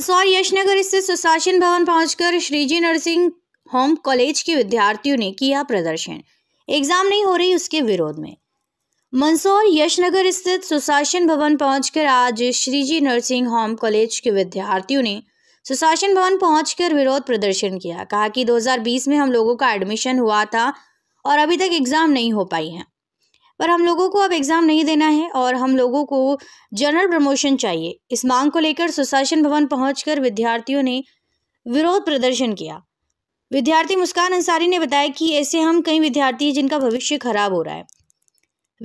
मंदसौर यशनगर स्थित सुशासन भवन पहुंचकर श्रीजी नर्सिंग होम कॉलेज के विद्यार्थियों ने किया प्रदर्शन एग्जाम नहीं हो रही उसके विरोध में मंदसौर यशनगर स्थित सुशासन भवन पहुंचकर आज श्रीजी नर्सिंग होम कॉलेज के विद्यार्थियों ने सुशासन भवन पहुंचकर विरोध प्रदर्शन किया कहा कि 2020 में हम लोगों का एडमिशन हुआ था और अभी तक एग्जाम नहीं हो पाई है पर हम लोगों को अब एग्ज़ाम नहीं देना है और हम लोगों को जनरल प्रमोशन चाहिए इस मांग को लेकर सुशासन भवन पहुंचकर विद्यार्थियों ने विरोध प्रदर्शन किया विद्यार्थी मुस्कान अंसारी ने बताया कि ऐसे हम कई विद्यार्थी हैं जिनका भविष्य खराब हो रहा है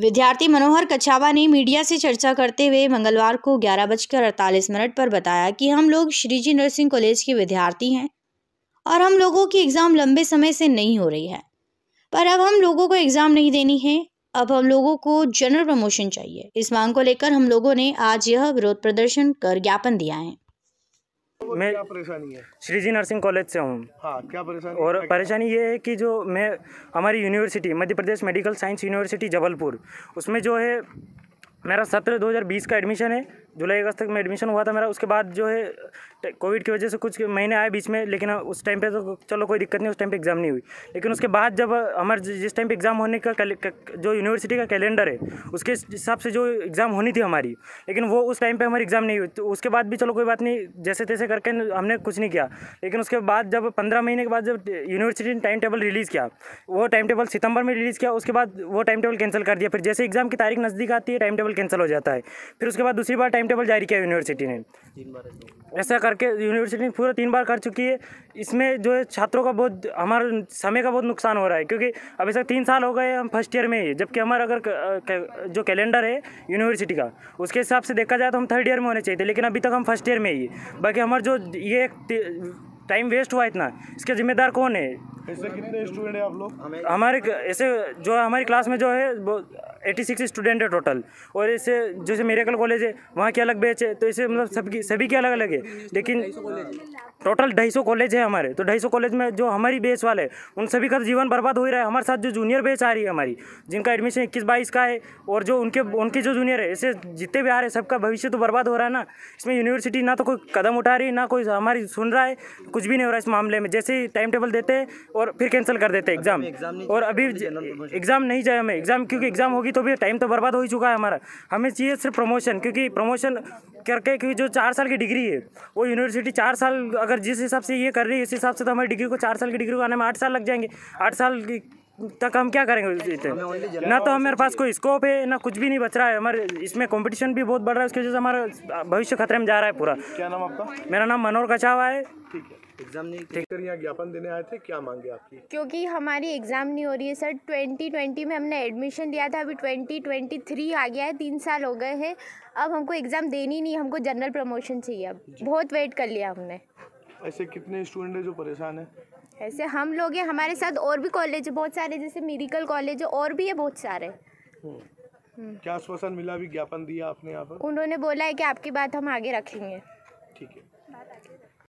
विद्यार्थी मनोहर कछावा ने मीडिया से चर्चा करते हुए मंगलवार को ग्यारह बजकर अड़तालीस मिनट पर बताया कि हम लोग श्रीजी नर्सिंग कॉलेज के विद्यार्थी हैं और हम लोगों की एग्ज़ाम लंबे समय से नहीं हो रही है पर अब हम लोगों को एग्ज़ाम नहीं देनी है अब हम लोगों को जनरल प्रमोशन चाहिए इस मांग को लेकर हम लोगों ने आज यह विरोध प्रदर्शन कर ज्ञापन दिया है मैं क्या परेशानी है श्री जी नर्सिंग कॉलेज से हूँ हाँ क्या परेशानी और परेशानी ये है कि जो मैं हमारी university Madhya Pradesh medical science university Jabalpur उसमें जो है मेरा सत्र 2020 का एडमिशन है जुलाई अगस्त तक में एडमिशन हुआ था मेरा उसके बाद जो है कोविड की वजह से कुछ महीने आए बीच में लेकिन उस टाइम पे तो चलो कोई दिक्कत नहीं उस टाइम पे एग्ज़ाम नहीं हुई लेकिन उसके बाद जब हमारे जिस टाइम पे एग्ज़ाम होने का जो यूनिवर्सिटी का कैलेंडर है उसके हिसाब से जो एग्ज़ाम होनी थी हमारी लेकिन वो उस टाइम पर हमारी एग्ज़ाम नहीं हुई तो उसके बाद भी चलो कोई बात नहीं जैसे तैसे करके हमने कुछ नहीं किया लेकिन उसके बाद जब पंद्रह महीने के बाद जब यूनिवर्सिटी ने टाइम टेबल रिलीज़ किया वो टाइम टेबल सितंबर में रिलीज़ किया उसके बाद वो टाइम टेबल कैंसिल कर दिया फिर जैसे एग्ज़ाम की तारीख नज़दीक आती है टाइम टेबल कैंसिल हो जाता है फिर उसके बाद दूसरी बार टाइम टाइम टेबल जारी किया यूनिवर्सिटी ने ऐसा करके यूनिवर्सिटी ने पूरा तीन बार कर चुकी है इसमें जो है छात्रों का बहुत हमारा समय का बहुत नुकसान हो रहा है क्योंकि अभी तक तीन साल हो गए हम फर्स्ट ईयर में ही जबकि हमारा अगर जो कैलेंडर है यूनिवर्सिटी का उसके हिसाब से देखा जाए तो हम थर्ड ईयर में होने चाहिए थे लेकिन अभी तक हम फर्स्ट ईयर में ही बाकी हमारा जो ये टाइम वेस्ट हुआ इतना इसके जिम्मेदार कौन है कितने स्टूडेंट हैं आप लोग हमारे ऐसे जो हमारी क्लास में जो है वो एटी सिक्स स्टूडेंट है टोटल और ऐसे जैसे मेरेकल कॉलेज है वहाँ के अलग बैच है तो ऐसे मतलब सबकी सभी के अलग अलग है लेकिन टोटल ढाई सौ कॉलेज है हमारे तो ढाई सौ कॉलेज में जो हमारी बैच वाले उन सभी का तो जीवन बर्बाद हो ही रहा है हमारे साथ जो जूनियर बैच आ रही है हमारी जिनका एडमिशन इक्कीस बाईस का है और जो उनके उनके जो जूनियर है ऐसे जितने भी आ रहे हैं सबका भविष्य तो बर्बाद हो रहा है ना इसमें यूनिवर्सिटी ना तो कोई कदम उठा रही है ना कोई हमारी सुन रहा है कुछ भी नहीं हो रहा है इस मामले में जैसे ही टाइम टेबल देते हैं और फिर कैंसिल कर देते एग्ज़ाम और अभी एग्ज़ाम नहीं जाए हमें एग्ज़ाम क्योंकि एग्ज़ाम होगी तो भी टाइम तो बर्बाद हो ही चुका है हमारा हमें चाहिए सिर्फ प्रमोशन क्योंकि प्रमोशन करके क्योंकि जो चार साल की डिग्री है वो यूनिवर्सिटी चार साल अगर जिस हिसाब से ये कर रही है उस हिसाब से तो हमारी डिग्री को चार साल की डिग्री को आने में आठ साल लग जाएंगे आठ साल की तक हम क्या करेंगे इतने ना तो हमारे पास कोई स्कोप है ना कुछ भी नहीं बच रहा है हमारे इसमें कंपटीशन भी बहुत बढ़ रहा है उसकी वजह से हमारा भविष्य खतरे में जा रहा है पूरा क्या नाम आपका मेरा नाम मनोहर कछावा है ठीक है एग्जाम नहीं ठीक कर यहाँ ज्ञापन देने आए थे क्या मांगे आपकी क्योंकि हमारी एग्जाम नहीं हो रही है सर 2020 में हमने एडमिशन लिया था अभी 2023 आ गया है तीन साल हो गए हैं अब हमको एग्जाम देनी नहीं हमको जनरल प्रमोशन चाहिए अब बहुत वेट कर लिया हमने ऐसे कितने स्टूडेंट है जो परेशान है ऐसे हम लोग हैं हमारे साथ और भी कॉलेज बहुत सारे जैसे मेडिकल कॉलेज और भी है बहुत सारे हम्म। हम्म। क्या आश्वासन मिला भी ज्ञापन दिया आपने यहाँ पर उन्होंने बोला है कि आपकी बात हम आगे रखेंगे ठीक है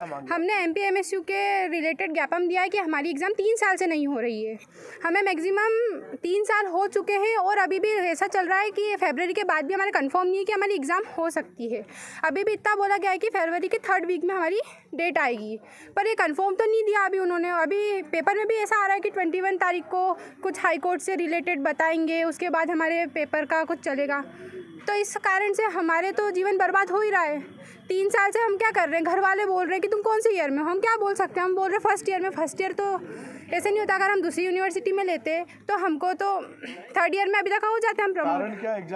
हमने M P M S U के रिलेटेड ज्ञापन दिया है कि हमारी एग्ज़ाम तीन साल से नहीं हो रही है हमें मैक्सिमम तीन साल हो चुके हैं और अभी भी ऐसा चल रहा है कि फेबररी के बाद भी हमारे कंफर्म नहीं है कि हमारी एग्ज़ाम हो सकती है अभी भी इतना बोला गया है कि फरवरी के थर्ड वीक में हमारी डेट आएगी पर ये कंफर्म तो नहीं दिया अभी उन्होंने अभी पेपर में भी ऐसा आ रहा है कि ट्वेंटी वन तारीख को कुछ हाई कोर्ट से रिलेटेड बताएंगे उसके बाद हमारे पेपर का कुछ चलेगा तो इस कारण से हमारे तो जीवन बर्बाद हो ही रहा है तीन साल से हम क्या कर रहे हैं घर वाले बोल रहे हैं कि तुम कौन से ईयर में हो हम क्या बोल सकते हैं हम बोल रहे हैं फर्स्ट ईयर में फर्स्ट ईयर तो ऐसे नहीं होता अगर हम दूसरी यूनिवर्सिटी में लेते तो हमको तो थर्ड ईयर में अभी तक हो जाते हैं हम प्रमोट